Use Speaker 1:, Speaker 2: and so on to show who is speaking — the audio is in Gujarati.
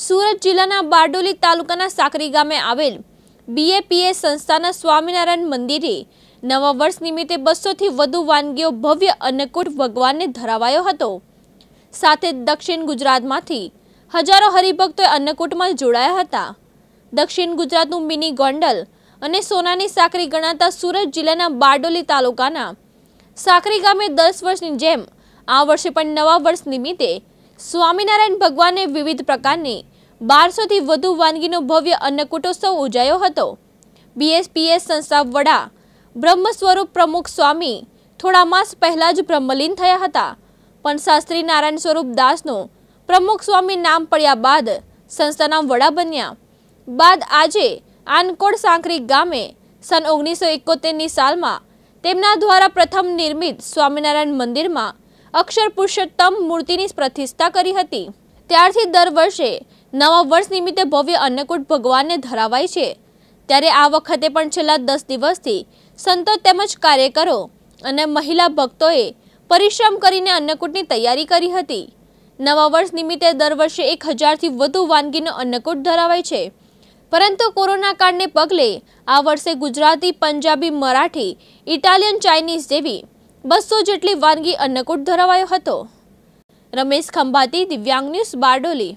Speaker 1: સુરત જિલ્લાના બારડોલી તાલુકાના સાકરી ગામે આવેલ બીએપીએ સંસ્થાના સ્વામિનારાયણ મંદિરે નવા વર્ષ નિમિત્તે બસોથી વધુ વાનગીઓ ભવ્ય અન્નકૂટ ભગવાનને ધરાવાયો હતો સાથે દક્ષિણ ગુજરાતમાંથી હજારો હરિભક્તોએ અન્નકૂટમાં જોડાયા હતા દક્ષિણ ગુજરાતનું મિની ગોંડલ અને સોનાની સાકરી ગણાતા સુરત જિલ્લાના બારડોલી તાલુકાના સાકરી ગામે દસ વર્ષની જેમ આ વર્ષે પણ નવા વર્ષ નિમિત્તે સ્વામિનારાયણ ભગવાને વિવિધ પ્રકારની બારસોથી વધુ વાનગીનો ભવ્ય અન્નકૂટોત્સવ ઉજાયો હતો બીએસપીએસ સંસ્થા વડા બ્રહ્મ સ્વરૂપ પ્રમુખ સ્વામી થોડા માસ પહેલાં જ બ્રહ્મલીન થયા હતા પણ શાસ્ત્રી નારાયણ સ્વરૂપ દાસનું પ્રમુખ સ્વામી નામ પડ્યા બાદ સંસ્થાના વડા બન્યા બાદ આજે આનકોડ સાંકરી ગામે સન ઓગણીસો એકોતેરની સાલમાં તેમના દ્વારા પ્રથમ નિર્મિત સ્વામિનારાયણ મંદિરમાં અક્ષર પુરુષોત્તમ મૂર્તિની પ્રતિષ્ઠા કરી હતી ત્યારથી દર વર્ષે નવા વર્ષ નિમિત્તે ભવ્ય અન્નકૂટ ભગવાનને ધરાવાય છે ત્યારે આ વખતે પણ છેલ્લા દસ દિવસથી સંતો તેમજ કાર્યકરો અને મહિલા ભક્તોએ પરિશ્રમ કરીને અન્નકૂટની તૈયારી કરી હતી નવા વર્ષ નિમિત્તે દર વર્ષે એક હજારથી વધુ વાનગીનો અન્નકૂટ ધરાવાય છે પરંતુ કોરોના કાળને પગલે આ વર્ષે ગુજરાતી પંજાબી મરાઠી ઇટાલિયન ચાઇનીઝ જેવી બસો જેટલી વાનગી અન્નકૂટ ધરાવાયો હતો રમેશ ખંભાતી દિવ્યાંગ ન્યૂઝ બારડોલી